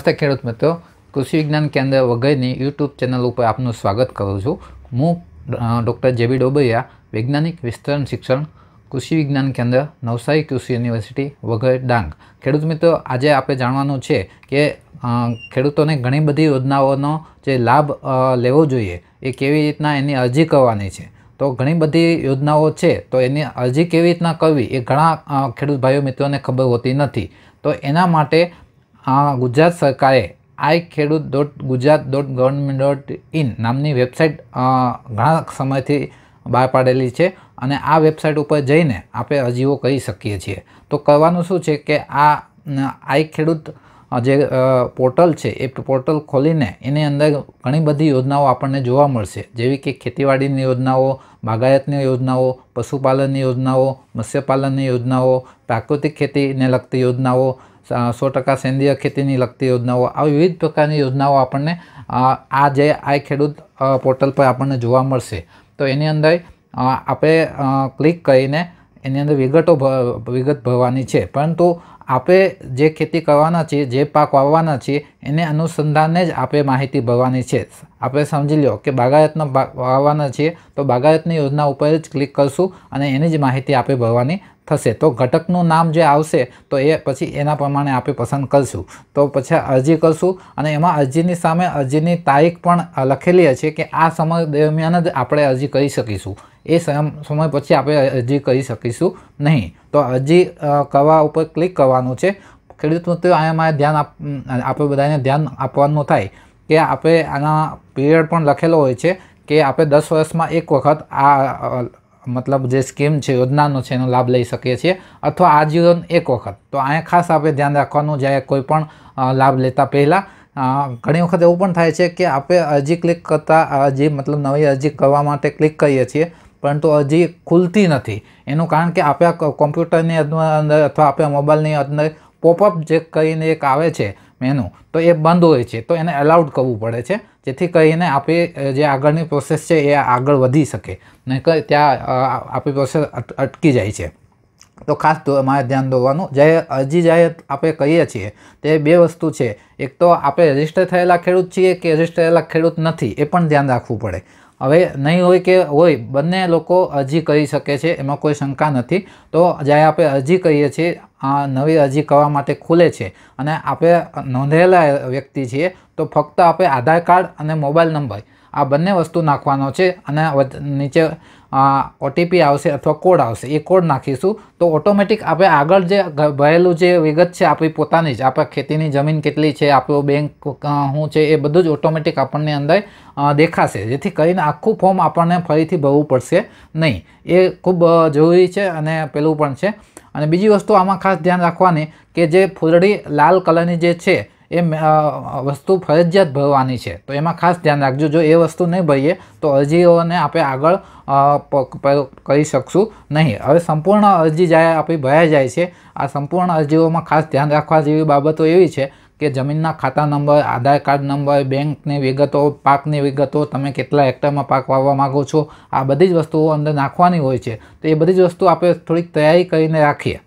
નમસ્તે ખેડૂત મિત્રો કૃષિ વિજ્ઞાન કેન્દ્ર વગેરેની યુટ્યુબ ચેનલ ઉપર આપનું સ્વાગત કરું છું હું ડૉક્ટર જેબી ડોબૈયા વૈજ્ઞાનિક વિસ્તરણ શિક્ષણ કૃષિ વિજ્ઞાન કેન્દ્ર નવસારી કૃષિ યુનિવર્સિટી વગેરે ડાંગ ખેડૂત મિત્રો આજે આપણે જાણવાનું છે કે ખેડૂતોને ઘણી બધી યોજનાઓનો જે લાભ લેવો જોઈએ એ કેવી રીતના એની અરજી કરવાની છે તો ઘણી બધી યોજનાઓ છે તો એની અરજી કેવી રીતના કરવી એ ઘણા ખેડૂત ભાઈઓ મિત્રોને ખબર હોતી નથી તો એના માટે હા ગુજરાત સરકારે I Khedut dot Gujarat dot government dot in નામની વેબસાઇટ ઘણા સમયથી બહાર પાડેલી છે અને આ વેબસાઇટ ઉપર જઈને આપણે અરજીઓ કરી શકીએ છીએ તો કરવાનું શું છે કે આ આઈ ખેડૂત જે પોર્ટલ છે એ પોર્ટલ ખોલીને એની અંદર ઘણી બધી યોજનાઓ આપણને જોવા મળશે જેવી કે ખેતીવાડીની યોજનાઓ બાગાયતની યોજનાઓ પશુપાલનની યોજનાઓ મત્સ્યપાલનની યોજનાઓ પ્રાકૃતિક ખેતીને લગતી યોજનાઓ સો ટકા સેન્દ્રિય ખેતીની લગતી યોજનાઓ આવી વિવિધ પ્રકારની યોજનાઓ આપણને આ જે આ ખેડૂત પોર્ટલ પર આપણને જોવા મળશે તો એની અંદર આપણે ક્લિક કરીને એની અંદર વિગતો વિગત ભરવાની છે પરંતુ આપણે જે ખેતી કરવાના છીએ જે પાક વાવવાના છીએ એને અનુસંધાને જ આપણે માહિતી ભરવાની છે આપણે સમજી લો કે બાગાયતનો વાવવાના છીએ તો બાગાયતની યોજના ઉપર જ ક્લિક કરશું અને એની જ માહિતી આપણે ભરવાની થશે તો ઘટકનું નામ જે આવશે તો એ પછી એના પ્રમાણે આપણે પસંદ કરશું તો પછી અરજી કરશું અને એમાં અરજીની સામે અરજીની તારીખ પણ લખેલી હશે કે આ સમય દરમિયાન જ આપણે અરજી કરી શકીશું એ સમય પછી આપણે અરજી કરી શકીશું નહીં તો અરજી કરવા ઉપર ક્લિક કરવાનું છે ખેડૂત મિત્રો અહીંયા મારે ધ્યાન આપ આપણે બધાને ધ્યાન આપવાનું થાય કે આપણે આના પીરિયડ પણ લખેલો હોય છે કે આપણે દસ વર્ષમાં એક વખત આ મતલબ જે સ્કીમ છે યોજનાનો છે એનો લાભ લઈ શકીએ છીએ અથવા આજીવન એક વખત તો અહીંયા ખાસ આપણે ધ્યાન રાખવાનું જ્યારે કોઈ પણ લાભ લેતા પહેલાં ઘણી વખત એવું પણ થાય છે કે આપણે અરજી ક્લિક કરતાં અરજી મતલબ નવી અરજી કરવા માટે ક્લિક કરીએ છીએ પરંતુ હજી ખુલતી નથી એનું કારણ કે આપણા કોમ્પ્યુટરની અંદર અથવા આપણા મોબાઈલની અંદર પોપઅપ જે કરીને એક આવે છે મેનુ તો એ બંધ હોય છે તો એને એલાઉડ કરવું પડે છે જેથી કરીને આપણે જે આગળની પ્રોસેસ છે એ આગળ વધી શકે નહીં ત્યાં આપણી પ્રોસેસ અટકી જાય છે તો ખાસ મારે ધ્યાન દોરવાનું જે અરજી જાહેર આપણે કહીએ છીએ તે બે વસ્તુ છે એક તો આપણે રજિસ્ટર થયેલા ખેડૂત છીએ કે રજિસ્ટર થયેલા ખેડૂત નથી એ પણ ધ્યાન રાખવું પડે હવે નહીં હોય કે હોય બંને લોકો અરજી કરી શકે છે એમાં કોઈ શંકા નથી તો જ્યારે આપણે અરજી કરીએ છીએ આ નવી અરજી કરવા માટે ખુલે છે અને આપણે નોંધેલા વ્યક્તિ છીએ તો ફક્ત આપણે આધાર કાર્ડ અને મોબાઈલ નંબર આ બંને વસ્તુ નાખવાનો છે અને નીચે ઓટીપી આવશે અથવા કોડ આવશે એ કોડ નાખીશું તો ઓટોમેટિક આપણે આગળ જે ભરેલું જે વિગત છે આપણી પોતાની જ આપણા ખેતીની જમીન કેટલી છે આપણું બેંક શું છે એ બધું જ ઓટોમેટિક આપણને અંદર દેખાશે જેથી કરીને આખું ફોર્મ આપણને ફરીથી ભરવું પડશે નહીં એ ખૂબ જરૂરી છે અને પેલું પણ છે અને બીજી વસ્તુ આમાં ખાસ ધ્યાન રાખવાની કે જે ફૂલડી લાલ કલરની જે છે એ વસ્તુ ફરજિયાત ભરવાની છે તો એમાં ખાસ ધ્યાન રાખજો જો એ વસ્તુ નહીં ભરીએ તો અરજીઓને આપણે આગળ કરી શકશું નહીં હવે સંપૂર્ણ અરજી જ્યારે આપણી ભરાઈ જાય છે આ સંપૂર્ણ અરજીઓમાં ખાસ ધ્યાન રાખવા જેવી બાબતો એવી છે કે જમીનના ખાતા નંબર આધાર કાર્ડ નંબર બેંકની વિગતો પાકની વિગતો તમે કેટલા હેક્ટરમાં પાક વાવવા માગો છો આ બધી જ વસ્તુઓ અંદર નાખવાની હોય છે તો એ બધી જ વસ્તુ આપણે થોડીક તૈયારી કરીને રાખીએ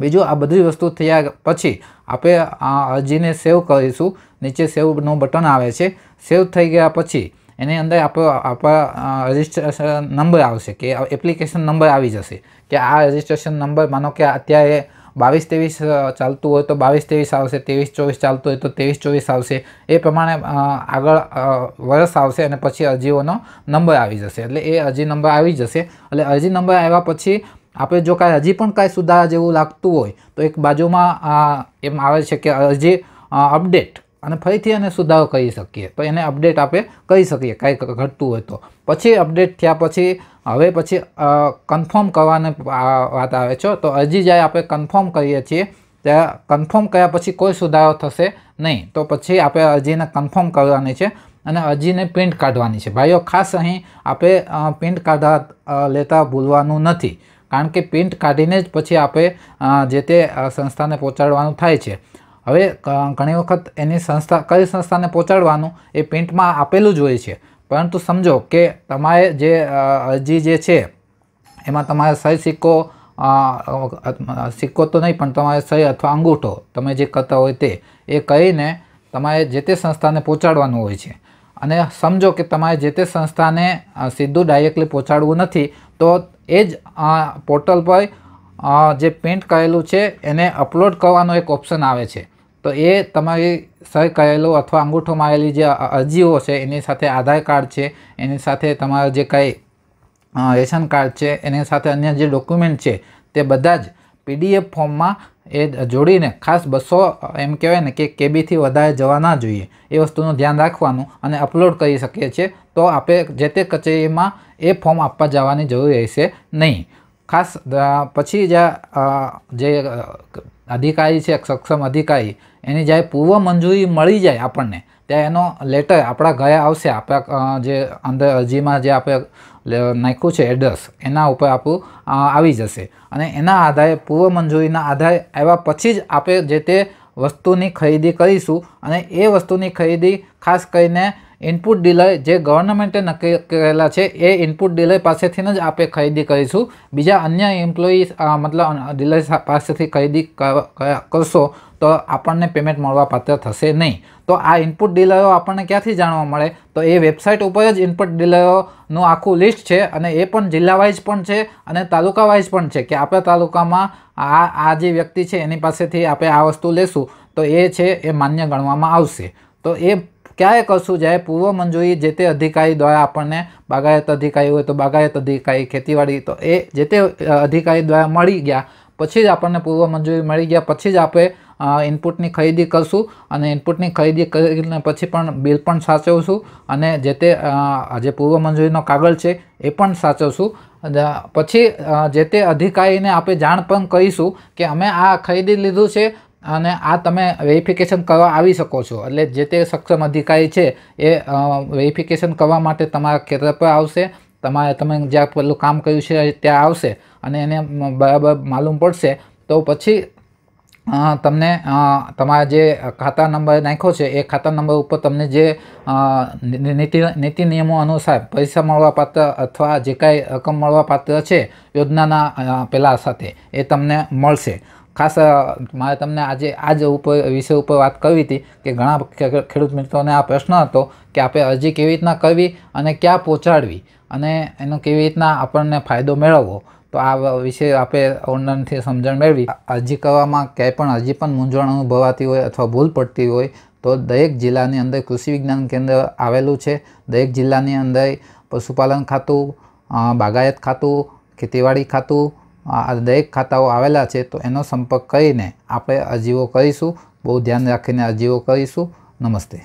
બીજું આ બધી વસ્તુ થયા પછી આપણે આ અરજીને સેવ કરીશું નીચે સેવનું બટન આવે છે સેવ થઈ ગયા પછી એની અંદર આપણો આપણા રજિસ્ટ્રેશન નંબર આવશે કે એપ્લિકેશન નંબર આવી જશે કે આ રજિસ્ટ્રેશન નંબર માનો કે અત્યારે બાવીસ ત્રેવીસ ચાલતું હોય તો બાવીસ ત્રેવીસ આવશે ત્રેવીસ ચોવીસ ચાલતું હોય તો ત્રેવીસ ચોવીસ આવશે એ પ્રમાણે આગળ વર્ષ આવશે અને પછી અરજીઓનો નંબર આવી જશે એટલે એ અરજી નંબર આવી જશે એટલે અરજી નંબર આવ્યા પછી આપણે જો કાંઈ હજી પણ કાંઈ સુધારા જેવું લાગતું હોય તો એક બાજુમાં એમ આવે છે કે હજી અપડેટ અને ફરીથી એને સુધારો કરી શકીએ તો એને અપડેટ આપણે કરી શકીએ કાંઈ ઘટતું હોય તો પછી અપડેટ થયા પછી હવે પછી કન્ફર્મ કરવાની વાત આવે છે તો હજી જ્યારે આપણે કન્ફર્મ કરીએ છીએ ત્યારે કન્ફર્મ કર્યા પછી કોઈ સુધારો થશે નહીં તો પછી આપણે અરજીને કન્ફર્મ કરવાની છે અને અરજીને પ્રિન્ટ કાઢવાની છે ભાઈઓ ખાસ અહીં આપણે પ્રિન્ટ કાઢવા લેતા ભૂલવાનું નથી કારણ કે પ્રિન્ટ કાઢીને જ પછી આપણે જે તે સંસ્થાને પહોંચાડવાનું થાય છે હવે ઘણી વખત એની સંસ્થા કઈ સંસ્થાને પહોંચાડવાનું એ પ્રિન્ટમાં આપેલું જ હોય છે પરંતુ સમજો કે તમારે જે અરજી જે છે એમાં તમારે સહી સિક્કો સિક્કો તો નહીં પણ તમારે સહી અથવા અંગૂઠો તમે જે કરતા હોય તે એ કહીને તમારે જે તે સંસ્થાને પહોંચાડવાનું હોય છે અને સમજો કે તમારે જે તે સંસ્થાને સીધું ડાયરેક્ટલી પહોંચાડવું નથી તો એ જ આ પોર્ટલ પર જે પ્રિન્ટ કરેલું છે એને અપલોડ કરવાનો એક ઓપ્શન આવે છે તો એ તમારી સર કરેલું અથવા અંગૂઠો મારેલી જે અરજીઓ છે એની સાથે આધાર કાર્ડ છે એની સાથે તમારા જે કંઈ રેશન કાર્ડ છે એની સાથે અન્ય જે ડોક્યુમેન્ટ છે તે બધા જ પીડીએફ ફોર્મમાં એ જોડીને ખાસ બસો એમ કહેવાય ને કે કેબીથી વધારે જવા ના જોઈએ એ વસ્તુનું ધ્યાન રાખવાનું અને અપલોડ કરી શકીએ છીએ તો આપણે જે તે કચેરીમાં એ ફોર્મ આપવા જવાની જરૂર રહેશે નહીં ખાસ પછી જે અધિકારી છે સક્ષમ અધિકારી એની જ્યારે પૂર્વ મંજૂરી મળી જાય આપણને ત્યાં એનો લેટર આપણા ગયા આવશે આપણા જે અંદર અરજીમાં જે આપણે નાખ્યું છે એડ્રેસ એના ઉપર આપણું આવી જશે અને એના આધારે પૂર્વ મંજૂરીના આધારે આવ્યા પછી જ આપણે જે તે વસ્તુની ખરીદી કરીશું અને એ વસ્તુની ખરીદી ખાસ કરીને ઇનપુટ ડીલર જે ગવર્નમેન્ટે નક્કી કરેલા છે એ ઇનપુટ ડીલર પાસેથી જ આપણે ખરીદી કરીશું બીજા અન્ય એમ્પ્લોયી મતલબ ડીલર પાસેથી ખરીદી કરશો તો આપણને પેમેન્ટ મળવાપાત્ર થશે નહીં તો આ ઇનપુટ ડીલરો આપણને ક્યાંથી જાણવા મળે તો એ વેબસાઇટ ઉપર જ ઇનપુટ ડીલરોનું આખું લિસ્ટ છે અને એ પણ જિલ્લાવાઇઝ પણ છે અને તાલુકાવાઇઝ પણ છે કે આપણા તાલુકામાં આ આ જે વ્યક્તિ છે એની પાસેથી આપણે આ વસ્તુ લેશું તો એ છે એ માન્ય ગણવામાં આવશે તો એ ક્યાંય કશું જાય પૂર્વ મંજૂરી જે તે અધિકારી દ્વારા આપણને બાગાયત અધિકારી હોય તો બાગાયત અધિકારી ખેતીવાડી તો એ જે તે અધિકારી દ્વારા મળી ગયા પછી જ આપણને પૂર્વ મંજૂરી મળી ગયા પછી જ આપણે ઇનપુટની ખરીદી કરશું અને ઇનપુટની ખરીદી કરીને પછી પણ બિલ પણ સાચવશું અને જે તે જે પૂર્વ મંજૂરીનો કાગળ છે એ પણ સાચવશું પછી જે તે અધિકારીને આપણે જાણ પણ કહીશું કે અમે આ ખરીદી લીધું છે અને આ તમે વેરિફિકેશન કરવા આવી શકો છો એટલે જે તે સક્ષમ અધિકારી છે એ વેરિફિકેશન કરવા માટે તમારા કેન્દ્ર પર આવશે તમારે તમે જ્યાં પેલું કામ કર્યું છે ત્યાં આવશે અને એને બરાબર માલુમ પડશે તો પછી તમને તમારા જે ખાતા નંબર નાખ્યો છે એ ખાતા નંબર ઉપર તમને જે નીતિ નીતિ નિયમો અનુસાર પૈસા મળવાપાત્ર અથવા જે કાંઈ રકમ મળવાપાત્ર છે યોજનાના પેલા સાથે એ તમને મળશે ખાસ મારે તમને આજે આજ ઉપર વિષય ઉપર વાત કરવી હતી કે ઘણા ખેડૂત મિત્રોને આ પ્રશ્ન હતો કે આપણે અરજી કેવી રીતના કરવી અને ક્યાં પહોંચાડવી અને એનો કેવી રીતના આપણને ફાયદો મેળવવો તો આ વિશે આપણે ઓનલાઈનથી સમજણ મેળવી અરજી કરવામાં ક્યાંય પણ હજી પણ મૂંઝવણ અનુભવાતી હોય અથવા ભૂલ પડતી હોય તો દરેક જિલ્લાની અંદર કૃષિ વિજ્ઞાન કેન્દ્ર આવેલું છે દરેક જિલ્લાની અંદર પશુપાલન ખાતું બાગાયત ખાતું ખેતીવાડી ખાતું દરેક ખાતાઓ આવેલા છે તો એનો સંપર્ક કરીને આપણે અરજીઓ કરીશું બહુ ધ્યાન રાખીને અરજીઓ કરીશું નમસ્તે